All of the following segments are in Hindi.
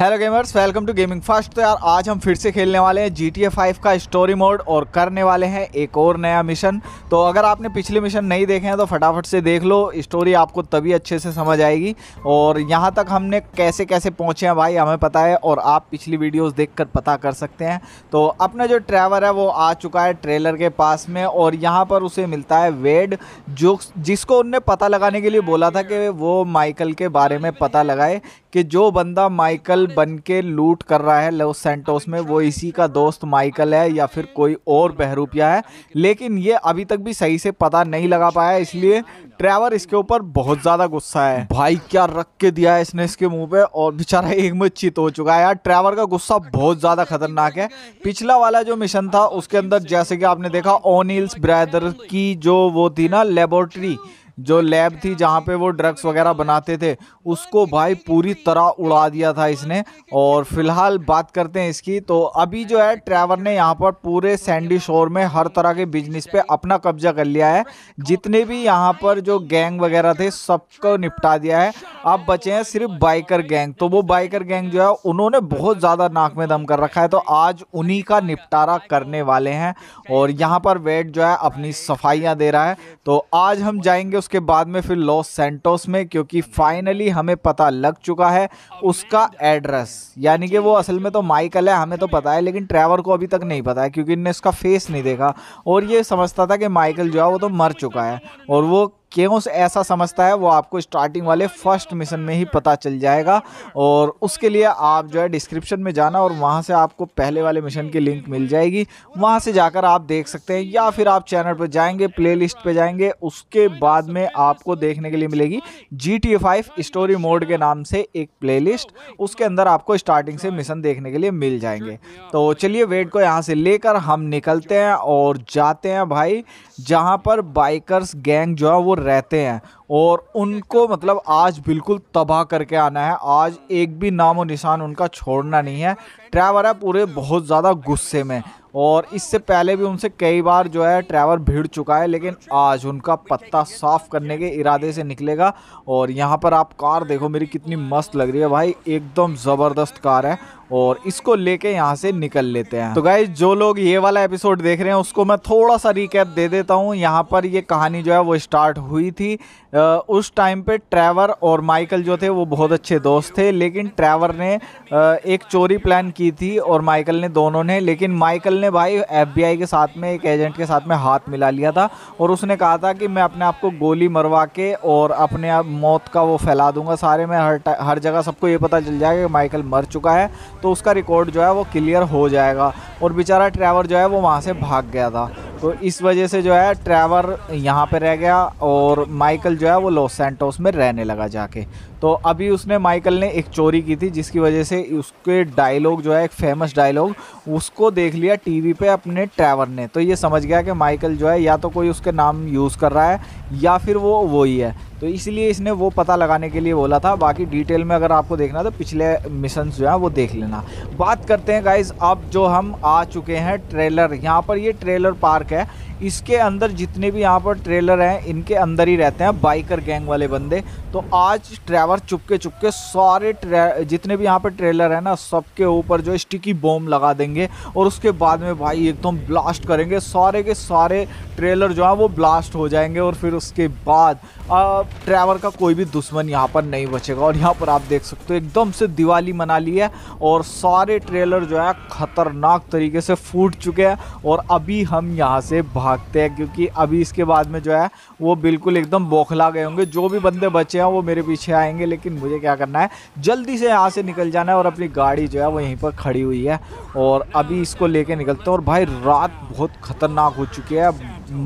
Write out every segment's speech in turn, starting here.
hello gamers welcome to gaming first तो यार आज हम फिर से खेलने वाले हैं जी टी ए फाइव का स्टोरी मोड और करने वाले हैं एक और नया मिशन तो अगर आपने पिछले मिशन नहीं देखे हैं तो फटाफट से देख लो स्टोरी आपको तभी अच्छे से समझ आएगी और यहाँ तक हमने कैसे कैसे पहुँचे हैं भाई हमें पता है और आप पिछली वीडियोज़ देख कर पता कर सकते हैं तो अपना जो ट्रैवर है वो आ चुका है ट्रेलर के पास में और यहाँ पर उसे मिलता है वेड जो जिसको उनने पता लगाने के लिए बोला था कि वो माइकल के बारे में पता लगाए कि जो बंदा माइकल बन के लूट कर रहा है लॉस सेंटोस में वो इसी का दोस्त माइकल है या फिर कोई और बहरूपिया है लेकिन ये अभी तक भी सही से पता नहीं लगा पाया इसलिए ट्रेवर इसके ऊपर बहुत ज़्यादा गुस्सा है भाई क्या रख के दिया है इसने इसके मुंह पे और बेचारा एक में चित हो चुका है यार ट्रेवर का गुस्सा बहुत ज़्यादा खतरनाक है पिछला वाला जो मिशन था उसके अंदर जैसे कि आपने देखा ओनिल्स ब्रदर की जो वो थी ना लेबोरेटरी जो लैब थी जहाँ पे वो ड्रग्स वगैरह बनाते थे उसको भाई पूरी तरह उड़ा दिया था इसने और फिलहाल बात करते हैं इसकी तो अभी जो है ट्रैवर ने यहाँ पर पूरे सैंडी शोर में हर तरह के बिजनेस पे अपना कब्जा कर लिया है जितने भी यहाँ पर जो गैंग वगैरह थे सबको निपटा दिया है अब बचे हैं सिर्फ बाइकर गैंग तो वो बाइकर गैंग जो है उन्होंने बहुत ज़्यादा नाक में दम कर रखा है तो आज उन्हीं का निपटारा करने वाले हैं और यहाँ पर वेट जो है अपनी सफाइयाँ दे रहा है तो आज हम जाएंगे उस उसके बाद में फिर लॉस सेंटोस में क्योंकि फाइनली हमें पता लग चुका है उसका एड्रेस यानी कि वो असल में तो माइकल है हमें तो पता है लेकिन ट्रेवर को अभी तक नहीं पता है क्योंकि इनने उसका फेस नहीं देखा और ये समझता था कि माइकल जो है वो तो मर चुका है और वो क्यों ऐसा समझता है वो आपको स्टार्टिंग वाले फर्स्ट मिशन में ही पता चल जाएगा और उसके लिए आप जो है डिस्क्रिप्शन में जाना और वहाँ से आपको पहले वाले मिशन की लिंक मिल जाएगी वहाँ से जाकर आप देख सकते हैं या फिर आप चैनल पर जाएंगे प्लेलिस्ट पे जाएंगे उसके बाद में आपको देखने के लिए मिलेगी G T five story mode के नाम से एक प्ले उसके अंदर आपको स्टार्टिंग से मिशन देखने के लिए मिल जाएंगे तो चलिए वेट को यहाँ से लेकर हम निकलते हैं और जाते हैं भाई जहाँ पर बाइकर्स गैंग जो है वो रहते हैं और उनको मतलब आज बिल्कुल तबाह करके आना है आज एक भी नाम और निशान उनका छोड़ना नहीं है ट्रैवर है पूरे बहुत ज़्यादा गुस्से में और इससे पहले भी उनसे कई बार जो है ट्रैवर भीड़ चुका है लेकिन आज उनका पत्ता साफ करने के इरादे से निकलेगा और यहाँ पर आप कार देखो मेरी कितनी मस्त लग रही है भाई एकदम ज़बरदस्त कार है और इसको लेके यहाँ से निकल लेते हैं तो गाइज जो लोग ये वाला एपिसोड देख रहे हैं उसको मैं थोड़ा सा रिकैप दे देता हूँ यहाँ पर ये कहानी जो है वो स्टार्ट हुई थी उस टाइम पे ट्रैवर और माइकल जो थे वो बहुत अच्छे दोस्त थे लेकिन ट्रैवर ने एक चोरी प्लान की थी और माइकल ने दोनों ने लेकिन माइकल ने भाई एफबीआई के साथ में एक एजेंट के साथ में हाथ मिला लिया था और उसने कहा था कि मैं अपने आप को गोली मरवा के और अपने आप मौत का वो फैला दूंगा सारे में हर हर जगह सबको ये पता चल जाएगा कि माइकल मर चुका है तो उसका रिकॉर्ड जो है वो क्लियर हो जाएगा और बेचारा ट्रैवर जो है वो वहाँ से भाग गया था तो इस वजह से जो है ट्रैवर यहाँ पे रह गया और माइकल जो है वो लॉस सेंटोस में रहने लगा जाके तो अभी उसने माइकल ने एक चोरी की थी जिसकी वजह से उसके डायलॉग जो है एक फेमस डायलॉग उसको देख लिया टीवी पे अपने ट्रैवर ने तो ये समझ गया कि माइकल जो है या तो कोई उसके नाम यूज़ कर रहा है या फिर वो वही है तो इसलिए इसने वो पता लगाने के लिए बोला था बाकी डिटेल में अगर आपको देखना तो पिछले मिशन जो हैं वो देख लेना बात करते हैं गाइज अब जो हम आ चुके हैं ट्रेलर यहाँ पर ये ट्रेलर पार्क है इसके अंदर जितने भी यहाँ पर ट्रेलर हैं इनके अंदर ही रहते हैं बाइकर गैंग वाले बंदे तो आज ट्रैवर चुपके चुपके सारे जितने भी यहाँ पर ट्रेलर हैं ना सबके ऊपर जो स्टिकी बॉम लगा देंगे और उसके बाद में भाई एकदम ब्लास्ट करेंगे सारे के सारे ट्रेलर जो है वो ब्लास्ट हो जाएंगे और फिर उसके बाद ट्रैवर का कोई भी दुश्मन यहाँ पर नहीं बचेगा और यहाँ पर आप देख सकते हो एकदम से दिवाली मना ली है और सारे ट्रेलर जो है ख़तरनाक तरीके से फूट चुके हैं और अभी हम यहाँ से बाहर भागते हैं क्योंकि अभी इसके बाद में जो है वो बिल्कुल एकदम बौखला गए होंगे जो भी बंदे बचे हैं वो मेरे पीछे आएंगे लेकिन मुझे क्या करना है जल्दी से यहाँ से निकल जाना है और अपनी गाड़ी जो है वो यहीं पर खड़ी हुई है और अभी इसको लेके निकलते हैं और भाई रात बहुत ख़तरनाक हो चुकी है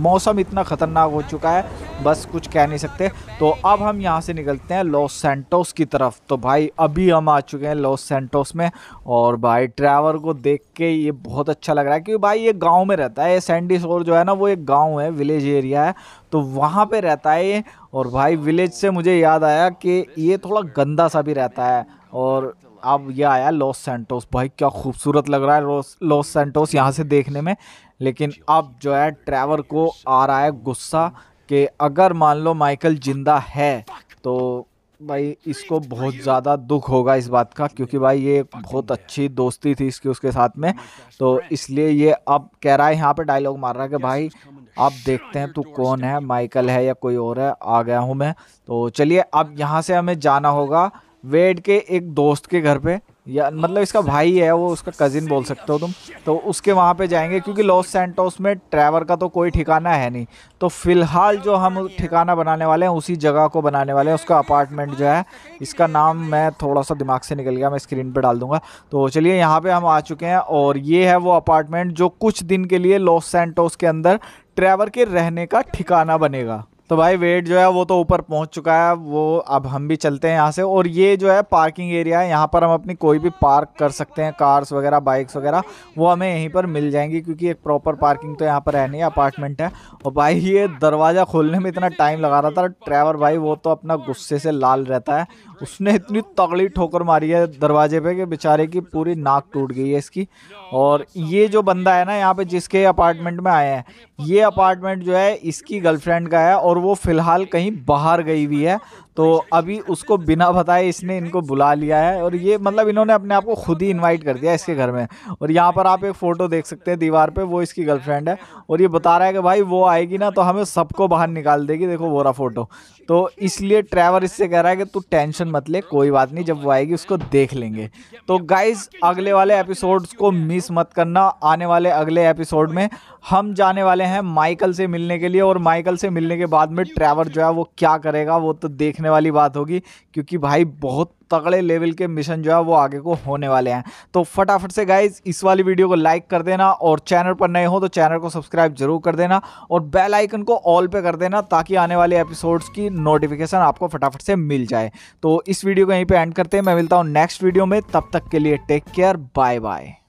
मौसम इतना ख़तरनाक हो चुका है बस कुछ कह नहीं सकते तो अब हम यहाँ से निकलते हैं लॉस सेंटोस की तरफ तो भाई अभी हम आ चुके हैं लॉस सेंटोस में और भाई ड्राइवर को देख के ये बहुत अच्छा लग रहा है क्योंकि भाई ये गाँव में रहता है ये सैंडी शोर जो है ना ना वो एक गांव है विलेज एरिया है तो वहाँ पे रहता है ये और भाई विलेज से मुझे याद आया कि ये थोड़ा गंदा सा भी रहता है और अब यह आया लॉस सेंटोस भाई क्या खूबसूरत लग रहा है लॉस सेंटोस यहाँ से देखने में लेकिन अब जो है ट्रैवर को आ रहा है गुस्सा कि अगर मान लो माइकल जिंदा है तो भाई इसको बहुत ज़्यादा दुख होगा इस बात का क्योंकि भाई ये बहुत अच्छी दोस्ती थी इसके उसके साथ में तो इसलिए ये अब कह रहा है यहाँ पे डायलॉग मार रहा है कि भाई आप देखते हैं तू कौन है माइकल है या कोई और है आ गया हूँ मैं तो चलिए अब यहाँ से हमें जाना होगा वेड के एक दोस्त के घर पर या मतलब इसका भाई है वो उसका कज़िन बोल सकते हो तुम तो उसके वहाँ पे जाएंगे क्योंकि लॉस सेंटोस में ट्रैवर का तो कोई ठिकाना है नहीं तो फ़िलहाल जो हम ठिकाना बनाने वाले हैं उसी जगह को बनाने वाले हैं उसका अपार्टमेंट जो है इसका नाम मैं थोड़ा सा दिमाग से निकल गया मैं स्क्रीन पर डाल दूँगा तो चलिए यहाँ पर हम आ चुके हैं और ये है वो अपार्टमेंट जो कुछ दिन के लिए लॉस सेंटोस के अंदर ट्रैवर के रहने का ठिकाना बनेगा तो भाई वेट जो है वो तो ऊपर पहुंच चुका है वो अब हम भी चलते हैं यहाँ से और ये जो है पार्किंग एरिया है यहाँ पर हम अपनी कोई भी पार्क कर सकते हैं कार्स वगैरह बाइक्स वगैरह वो हमें यहीं पर मिल जाएंगी क्योंकि एक प्रॉपर पार्किंग तो यहाँ पर है नहीं अपार्टमेंट है और भाई ये दरवाज़ा खोलने में इतना टाइम लगा रहा था ड्राइवर भाई वो तो अपना गुस्से से लाल रहता है उसने इतनी तगड़ी ठोकर मारी है दरवाजे पर कि बेचारे की पूरी नाक टूट गई है इसकी और ये जो बंदा है ना यहाँ पर जिसके अपार्टमेंट में आए हैं ये अपार्टमेंट जो है इसकी गर्लफ्रेंड का है और वो फ़िलहाल कहीं बाहर गई हुई है तो अभी उसको बिना बताए इसने इनको बुला लिया है और ये मतलब इन्होंने अपने आप को खुद ही इन्वाइट कर दिया इसके घर में और यहाँ पर आप एक फ़ोटो देख सकते हैं दीवार पे वो इसकी गर्लफ्रेंड है और ये बता रहा है कि भाई वो आएगी ना तो हमें सबको बाहर निकाल देगी देखो वो रहा फ़ोटो तो इसलिए ट्रैवर इससे कह रहा है कि तू टेंशन मत ले कोई बात नहीं जब वो आएगी उसको देख लेंगे तो गाइज अगले वाले एपिसोड्स को मिस मत करना आने वाले अगले एपिसोड में हम जाने वाले हैं माइकल से मिलने के लिए और माइकल से मिलने के बाद में ट्रैवर जो है वो क्या करेगा वो तो देख देखने वाली बात होगी क्योंकि भाई बहुत तगड़े लेवल के मिशन जो है वो आगे को होने वाले हैं तो फटाफट से गाइज इस वाली वीडियो को लाइक कर देना और चैनल पर नए हो तो चैनल को सब्सक्राइब जरूर कर देना और बेल आइकन को ऑल पे कर देना ताकि आने वाले एपिसोड्स की नोटिफिकेशन आपको फटाफट से मिल जाए तो इस वीडियो को यहीं पर एंड करते हैं मैं मिलता हूँ नेक्स्ट वीडियो में तब तक के लिए टेक केयर बाय बाय